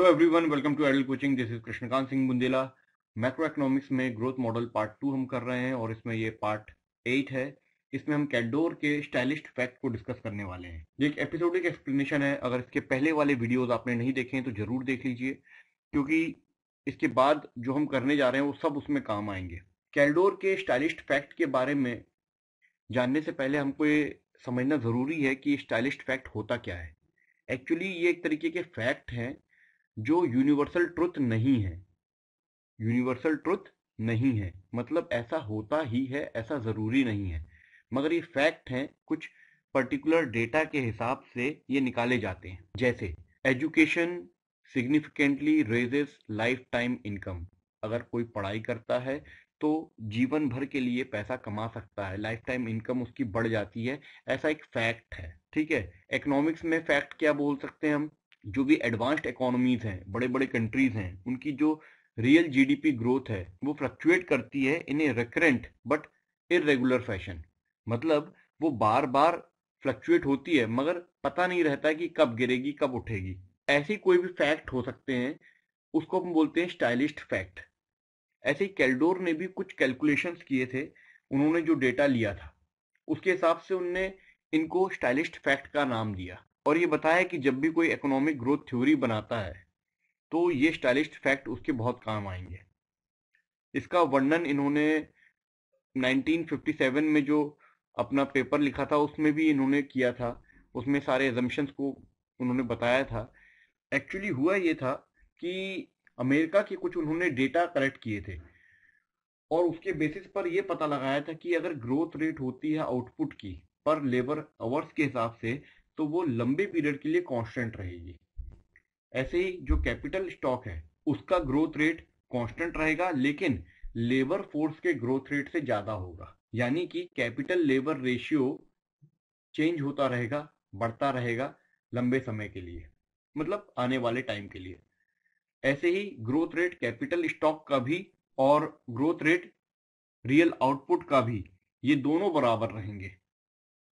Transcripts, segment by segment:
hello everyone welcome to एडल coaching this is Krishnakant Singh Bundela macro economics में growth model part two हम कर रहे हैं और इसमें ये पार्ट एट है इसमें हम कैडोर के स्टाइलिस्ट फैक्ट को डिस्कस करने वाले हैं ये एक एपिसोडिक एक्सप्लेनेशन है अगर इसके पहले वाले वीडियोज आपने नहीं देखे हैं तो जरूर देख लीजिए क्योंकि इसके बाद जो हम करने जा रहे हैं वो सब उसमें काम आएंगे कैलडोर के स्टाइलिस्ट फैक्ट के बारे में जानने से पहले हमको ये समझना ज़रूरी है कि स्टाइलिस्ट फैक्ट होता क्या है एक्चुअली ये एक तरीके के फैक्ट हैं जो यूनिवर्सल ट्रुथ नहीं है यूनिवर्सल ट्रुथ नहीं है मतलब ऐसा होता ही है ऐसा जरूरी नहीं है मगर ये फैक्ट हैं कुछ पर्टिकुलर डेटा के हिसाब से ये निकाले जाते हैं जैसे education significantly raises lifetime income अगर कोई पढ़ाई करता है तो जीवन भर के लिए पैसा कमा सकता है लाइफ टाइम इनकम उसकी बढ़ जाती है ऐसा एक फैक्ट है ठीक है इकोनॉमिक्स में फैक्ट क्या बोल सकते हैं हम जो भी एडवांस्ड इकोनॉमीज हैं बड़े बड़े कंट्रीज हैं उनकी जो रियल जीडीपी ग्रोथ है वो फ्लक्चुएट करती है in a recurrent but irregular fashion मतलब वो बार बार फ्लक्चुएट होती है मगर पता नहीं रहता कि कब गिरेगी कब उठेगी ऐसे कोई भी फैक्ट हो सकते हैं उसको हम बोलते हैं स्टाइलिस्ट फैक्ट ऐसे कैलडोर ने भी कुछ कैलकुलेशंस किए थे उन्होंने जो डेटा लिया था उसके हिसाब से उनने इनको स्टाइलिस्ट फैक्ट का नाम दिया और ये बताया कि जब भी कोई इकोनॉमिक ग्रोथ थ्योरी बनाता है तो ये स्टाइलिस्ट फैक्ट उसके बहुत काम आएंगे इसका वर्णन इन्होंने 1957 में जो अपना पेपर लिखा था उसमें भी इन्होंने किया था उसमें सारे एजम्पन्स को उन्होंने बताया था एक्चुअली हुआ ये था कि अमेरिका के कुछ उन्होंने डेटा कलेक्ट किए थे और उसके बेसिस पर यह पता लगाया था कि अगर ग्रोथ रेट होती है आउटपुट की पर लेबर आवर्स के हिसाब से तो वो लंबे पीरियड के लिए कांस्टेंट रहेगी ऐसे ही जो कैपिटल स्टॉक है उसका ग्रोथ रेट कांस्टेंट रहेगा लेकिन लेबर फोर्स के ग्रोथ रेट से ज्यादा होगा यानी कि कैपिटल लेबर रेशियो चेंज होता रहेगा बढ़ता रहेगा लंबे समय के लिए मतलब आने वाले टाइम के लिए ऐसे ही ग्रोथ रेट कैपिटल स्टॉक का भी और ग्रोथ रेट रियल आउटपुट का भी ये दोनों बराबर रहेंगे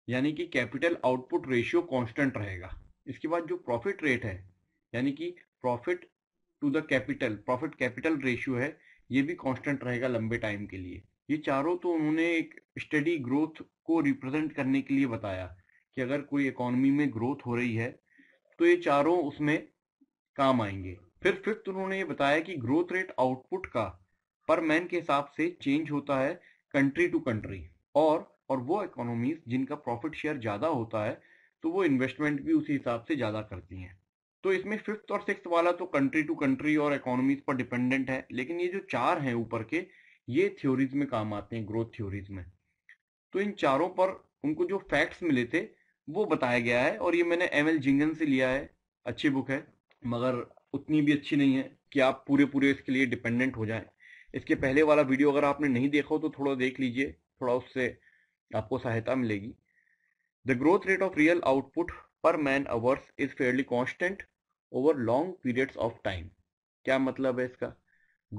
यानी कि कैपिटल आउटपुट रेशियो कांस्टेंट रहेगा इसके बाद जो प्रॉफिट रेट है यानी कि profit to the capital profit capital ratio है ये भी कांस्टेंट रहेगा लंबे टाइम के लिए ये चारों तो उन्होंने एक स्टडी ग्रोथ को रिप्रेजेंट करने के लिए बताया कि अगर कोई इकोनॉमी में ग्रोथ हो रही है तो ये चारों उसमें काम आएंगे फिर फिफ्थ उन्होंने ये बताया कि ग्रोथ रेट आउटपुट का पर मैन के हिसाब से चेंज होता है कंट्री टू कंट्री और और वो इकोनॉमीज जिनका प्रॉफिट शेयर ज़्यादा होता है तो वो इन्वेस्टमेंट भी उसी हिसाब से ज़्यादा करती हैं तो इसमें फिफ्थ और सिक्स वाला तो कंट्री टू कंट्री और इकोनॉमीज पर डिपेंडेंट है लेकिन ये जो चार हैं ऊपर के ये थ्योरीज में काम आते हैं ग्रोथ थ्योरीज में तो इन चारों पर उनको जो फैक्ट्स मिले थे वो बताया गया है और ये मैंने एम एल जिंगन से लिया है अच्छी बुक है मगर उतनी भी अच्छी नहीं है कि आप पूरे पूरे इसके लिए डिपेंडेंट हो जाए इसके पहले वाला वीडियो अगर आपने नहीं देखा हो तो थोड़ा देख लीजिए थोड़ा उससे आपको सहायता मिलेगी the growth rate of real output per man hours is fairly constant over long periods of time क्या मतलब है इसका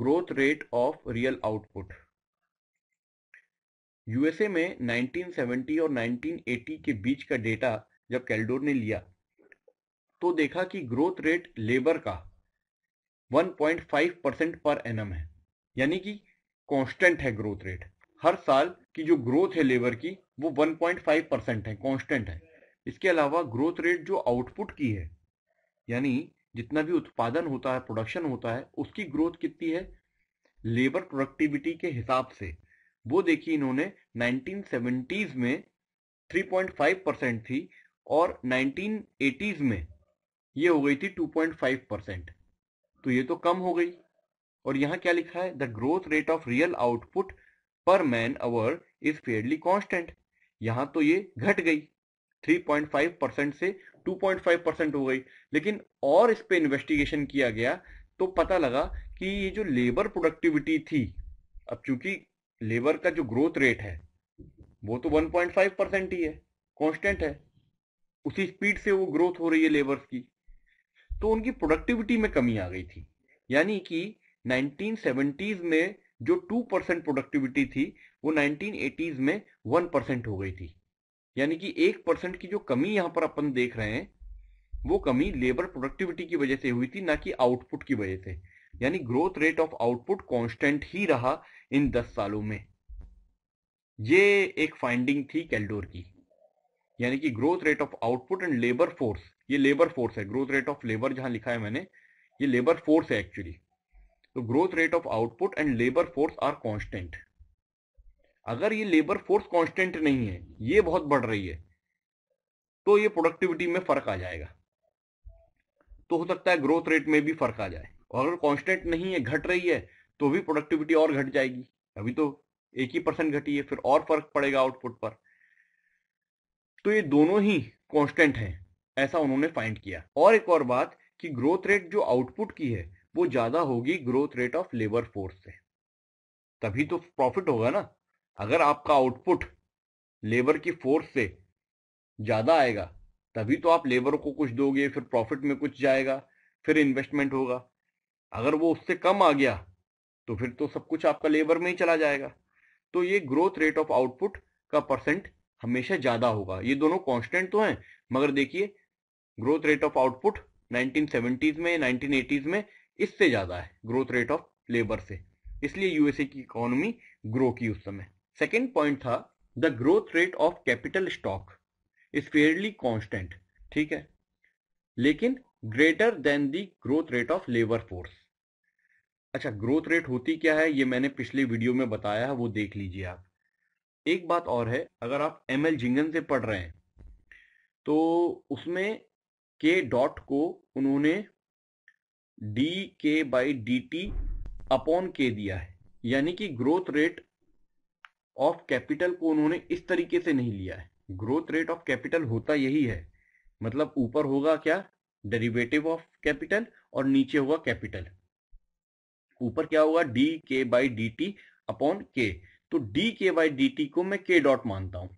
growth rate of real output USA में 1970 और 1980 के बीच का डेटा जब कैलडोर ने लिया तो देखा कि ग्रोथ रेट लेबर का 1.5 परसेंट पर एनम है यानी कि कांस्टेंट है ग्रोथ रेट हर साल कि जो ग्रोथ है लेबर की वो 1.5 परसेंट है कांस्टेंट है इसके अलावा ग्रोथ रेट जो आउटपुट की है यानी जितना भी उत्पादन होता है प्रोडक्शन होता है उसकी ग्रोथ कितनी है लेबर प्रोडक्टिविटी के हिसाब से वो देखिए इन्होंने 1970s में 3.5 परसेंट थी और 1980s में ये हो गई थी 2.5 परसेंट तो ये तो कम हो गई और यहाँ क्या लिखा है the growth rate of real output per man hour is fairly constant यहां तो ये घट गई 3.5 परसेंट से 2.5 परसेंट हो गई लेकिन और इस पे इन्वेस्टिगेशन किया गया तो पता लगा कि ये जो लेबर प्रोडक्टिविटी थी अब चूंकि लेबर का जो ग्रोथ रेट है वो तो 1.5 परसेंट ही है कांस्टेंट है उसी स्पीड से वो ग्रोथ हो रही है लेबर्स की तो उनकी प्रोडक्टिविटी में कमी आ गई थी यानी कि नाइनटीन में जो टू परसेंट प्रोडक्टिविटी थी वो 1980s में वन परसेंट हो गई थी यानी कि एक परसेंट की जो कमी यहां पर अपन देख रहे हैं वो कमी लेबर प्रोडक्टिविटी की वजह से हुई थी ना कि आउटपुट की वजह से यानी growth rate of output constant ही रहा इन दस सालों में ये एक फाइंडिंग थी कैलडोर की यानी कि growth rate of output and labour force ये लेबर फोर्स है ग्रोथ रेट ऑफ लेबर जहां लिखा है मैंने ये लेबर फोर्स है एक्चुअली तो growth rate of output and labour force are constant अगर ये लेबर फोर्स कांस्टेंट नहीं है ये बहुत बढ़ रही है तो ये प्रोडक्टिविटी में फर्क आ जाएगा तो हो सकता है ग्रोथ रेट में भी फर्क आ जाए और अगर कांस्टेंट नहीं है घट रही है तो भी प्रोडक्टिविटी और घट जाएगी अभी तो एक ही परसेंट घटी है फिर और फर्क पड़ेगा आउटपुट पर तो ये दोनों ही कांस्टेंट हैं ऐसा उन्होंने फाइंड किया और एक और बात कि ग्रोथ रेट जो आउटपुट की है वो ज्यादा होगी growth rate of labour force से तभी तो प्रॉफिट होगा ना अगर आपका आउटपुट लेबर की फोर्स से ज्यादा आएगा तभी तो आप लेबर को कुछ दोगे फिर प्रॉफिट में कुछ जाएगा फिर इन्वेस्टमेंट होगा अगर वो उससे कम आ गया तो फिर तो सब कुछ आपका लेबर में ही चला जाएगा तो ये ग्रोथ रेट ऑफ आउटपुट का परसेंट हमेशा ज्यादा होगा ये दोनों कांस्टेंट तो हैं मगर देखिए growth rate of output 1970s में 1980s में इससे ज़्यादा है ग्रोथ रेट ऑफ लेबर से इसलिए यूएसए की इकोनॉमी ग्रो की उस समय सेकेंड पॉइंट था the growth rate of capital stock is fairly constant ठीक है लेकिन greater than the growth rate of labour force अच्छा ग्रोथ रेट होती क्या है ये मैंने पिछले वीडियो में बताया है वो देख लीजिए आप एक बात और है अगर आप एम एल जिंगन से पढ़ रहे हैं तो उसमें के डॉट को उन्होंने D K by D T upon के दिया है यानी कि ग्रोथ रेट ऑफ कैपिटल को उन्होंने इस तरीके से नहीं लिया है ग्रोथ रेट ऑफ कैपिटल होता यही है मतलब ऊपर होगा क्या डेरिवेटिव ऑफ कैपिटल और नीचे होगा कैपिटल ऊपर क्या होगा D K by D T upon के तो D K by D T को मैं के डॉट मानता हूं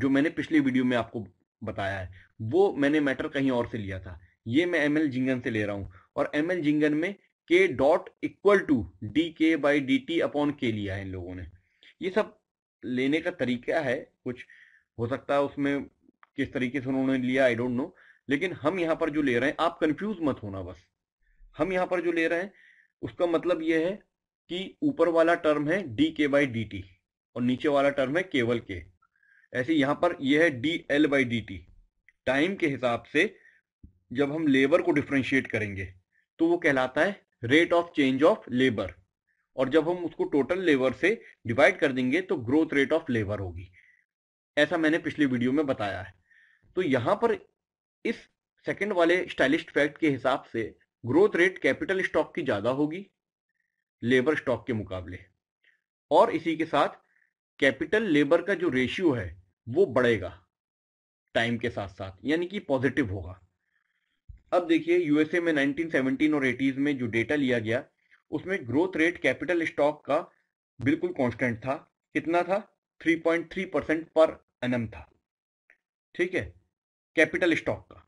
जो मैंने पिछली वीडियो में आपको बताया है वो मैंने मैटर कहीं और से लिया था ये मैं एम एल जिंगन से ले रहा हूं और एम एल जिंगन में K dot equal to D K by D T upon K लिया है इन लोगों ने ये सब लेने का तरीका है कुछ हो सकता है उसमें किस तरीके से उन्होंने लिया आई डोंट नो लेकिन हम यहाँ पर जो ले रहे हैं आप कंफ्यूज मत होना बस हम यहाँ पर जो ले रहे हैं उसका मतलब यह है कि ऊपर वाला टर्म है D K by D T और नीचे वाला टर्म है केवल के ऐसे यहाँ पर यह है D L by D T time के हिसाब से जब हम लेबर को डिफ्रेंशिएट करेंगे तो वो कहलाता है rate of change of labour और जब हम उसको टोटल लेबर से डिवाइड कर देंगे तो ग्रोथ रेट ऑफ लेबर होगी ऐसा मैंने पिछले वीडियो में बताया है तो यहां पर इस सेकंड वाले स्टाइलिस्ट फैक्ट के हिसाब से ग्रोथ रेट कैपिटल स्टॉक की ज़्यादा होगी लेबर स्टॉक के मुकाबले और इसी के साथ कैपिटल लेबर का जो रेशियो है वो बढ़ेगा टाइम के साथ साथ यानी कि पॉजिटिव होगा अब देखिए यूएसए में 1917 और 80s में जो डेटा लिया गया उसमें ग्रोथ रेट कैपिटल स्टॉक का बिल्कुल कांस्टेंट था कितना था 3.3 परसेंट पर एनम था ठीक है कैपिटल स्टॉक का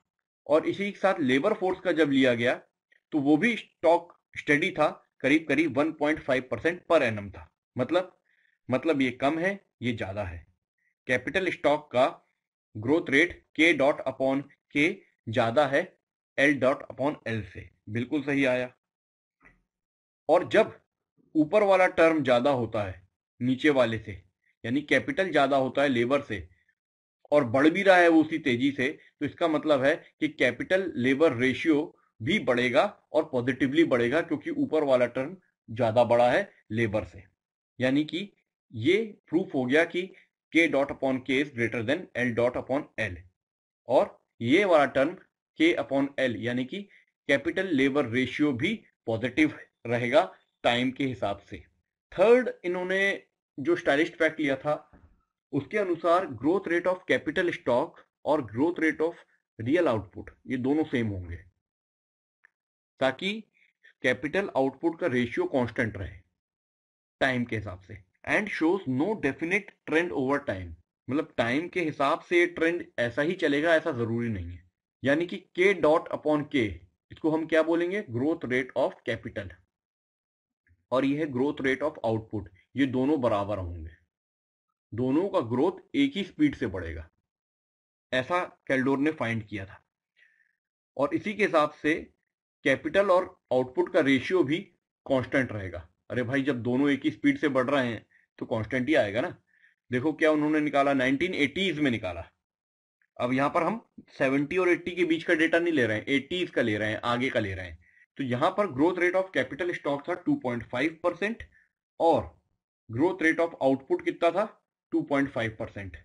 और इसी के साथ लेबर फोर्स का जब लिया गया तो वो भी स्टॉक स्टडी था करीब करीब 1.5 परसेंट पर एनम था मतलब मतलब ये कम है ये ज्यादा है कैपिटल स्टॉक का growth rate K dot upon K ज्यादा है एल डॉट अपॉन एल से बिल्कुल सही आया और जब ऊपर वाला टर्म ज्यादा होता है नीचे वाले से यानी कैपिटल ज्यादा होता है लेबर से और बढ़ भी रहा है वो उसी तेजी से तो इसका मतलब है कि कैपिटल लेबर रेशियो भी बढ़ेगा और पॉजिटिवली बढ़ेगा क्योंकि ऊपर वाला टर्म ज्यादा बड़ा है लेबर से यानी कि ये प्रूफ हो गया कि K dot upon K is greater than L dot upon L और ये वाला टर्म के अपॉन एल यानी कि कैपिटल लेबर रेशियो भी पॉजिटिव रहेगा टाइम के हिसाब से थर्ड इन्होंने जो स्टाइलिस्ट फैक्ट लिया था उसके अनुसार growth rate of capital stock और growth rate of real output ये दोनों सेम होंगे ताकि कैपिटल आउटपुट का रेशियो कांस्टेंट रहे टाइम के हिसाब से and shows no definite trend over time मतलब टाइम के हिसाब से ट्रेंड ऐसा ही चलेगा ऐसा जरूरी नहीं है यानी कि के डॉट अपॉन के इसको हम क्या बोलेंगे ग्रोथ रेट ऑफ कैपिटल और यह है ग्रोथ रेट ऑफ आउटपुट ये दोनों बराबर होंगे दोनों का ग्रोथ एक ही स्पीड से बढ़ेगा ऐसा कैलडोर ने फाइंड किया था और इसी के हिसाब से कैपिटल और आउटपुट का रेशियो भी कांस्टेंट रहेगा अरे भाई जब दोनों एक ही स्पीड से बढ़ रहे हैं तो कांस्टेंट ही आएगा ना देखो क्या उन्होंने निकाला 1980s में निकाला अब यहां पर हम 70 और 80 के बीच का डेटा नहीं ले रहे हैं 80 इसका ले रहे हैं आगे का ले रहे हैं तो यहां पर growth rate of capital stock था 2.5 परसेंट और ग्रोथ रेट ऑफ आउटपुट कितना था 2.5 परसेंट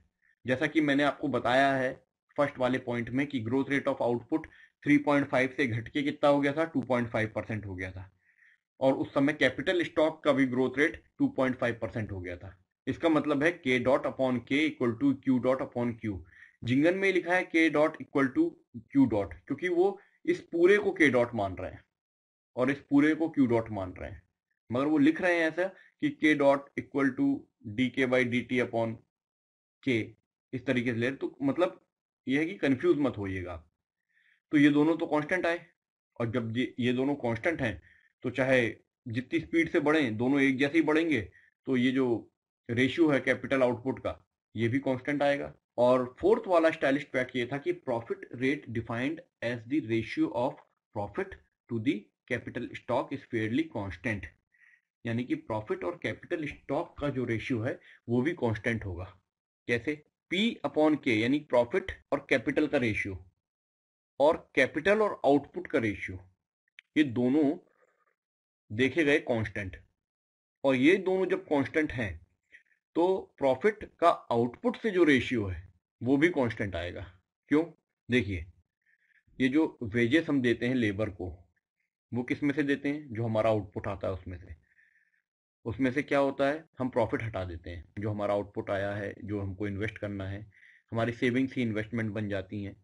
जैसा कि मैंने आपको बताया है फर्स्ट वाले पॉइंट में कि ग्रोथ रेट ऑफ आउटपुट 3.5 से घटके कितना हो गया था 2.5 परसेंट हो गया था और उस समय कैपिटल स्टॉक का भी ग्रोथ रेट 2.5 परसेंट हो गया था इसका मतलब है K dot upon K equal to Q dot upon Q Jhingan में लिखा है K dot equal to Q dot क्योंकि वो इस पूरे को के डॉट मान रहे हैं और इस पूरे को क्यू डॉट मान रहे हैं मगर वो लिख रहे हैं ऐसा कि K dot equal to D K by D T upon K इस तरीके से ले तो मतलब ये है कि कंफ्यूज मत होइएगा तो ये दोनों तो कांस्टेंट आए और जब ये ये दोनों कांस्टेंट हैं तो चाहे जितनी स्पीड से बढ़ें दोनों एक जैसे ही बढ़ेंगे तो ये जो रेशियो है कैपिटल आउटपुट का ये भी कांस्टेंट आएगा और फोर्थ वाला स्टाइलिश पैट ये था कि profit rate defined as the ratio of profit to the capital stock is fairly constant यानी कि प्रॉफिट और कैपिटल स्टॉक का जो रेशियो है वो भी कांस्टेंट होगा कैसे पी अपॉन के यानी प्रॉफिट और कैपिटल का रेशियो और कैपिटल और आउटपुट का रेशियो ये दोनों देखे गए कांस्टेंट और ये दोनों जब कांस्टेंट हैं तो प्रॉफिट का आउटपुट से जो रेशियो है वो भी कांस्टेंट आएगा क्यों देखिए ये जो वेजेस हम देते हैं लेबर को वो किस में से देते हैं जो हमारा आउटपुट आता है उसमें से उसमें से क्या होता है हम प्रॉफिट हटा देते हैं जो हमारा आउटपुट आया है जो हमको इन्वेस्ट करना है हमारी सेविंग्स ही इन्वेस्टमेंट बन जाती हैं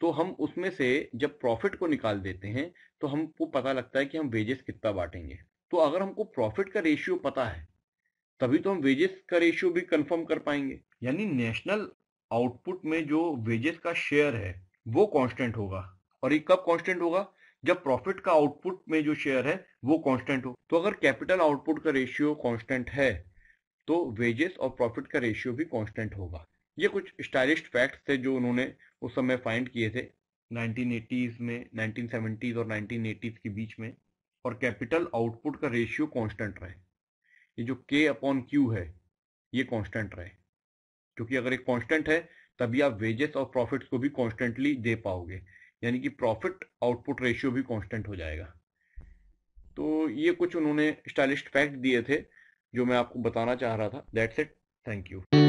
तो हम उसमें से जब प्रॉफिट को निकाल देते हैं तो हमको पता लगता है कि हम वेजेस कितना बांटेंगे तो अगर हमको प्रॉफिट का रेशियो पता है तभी तो हम वेजेस का रेशियो भी कंफर्म कर पाएंगे यानी नेशनल आउटपुट में जो वेजेस का शेयर है वो कांस्टेंट होगा और ये कब कांस्टेंट होगा जब प्रॉफिट का आउटपुट में जो शेयर है वो कांस्टेंट हो तो अगर कैपिटल आउटपुट का रेशियो कांस्टेंट है तो वेजेस और प्रॉफिट का रेशियो भी कांस्टेंट होगा ये कुछ स्टाइलिश फैक्ट्स थे जो उन्होंने उस समय फाइंड किए थे 1980s में 1970s और 1980s के बीच में और कैपिटल आउटपुट का रेशियो कांस्टेंट रहे ये जो के अपॉन क्यू है ये कांस्टेंट रहे क्योंकि अगर एक कांस्टेंट है तभी आप वेजेस और प्रॉफिट्स को भी कांस्टेंटली दे पाओगे यानी कि प्रॉफिट आउटपुट रेशियो भी कांस्टेंट हो जाएगा तो ये कुछ उन्होंने स्टाइलिस्ट फैक्ट दिए थे जो मैं आपको बताना चाह रहा था दैट्स इट थैंक यू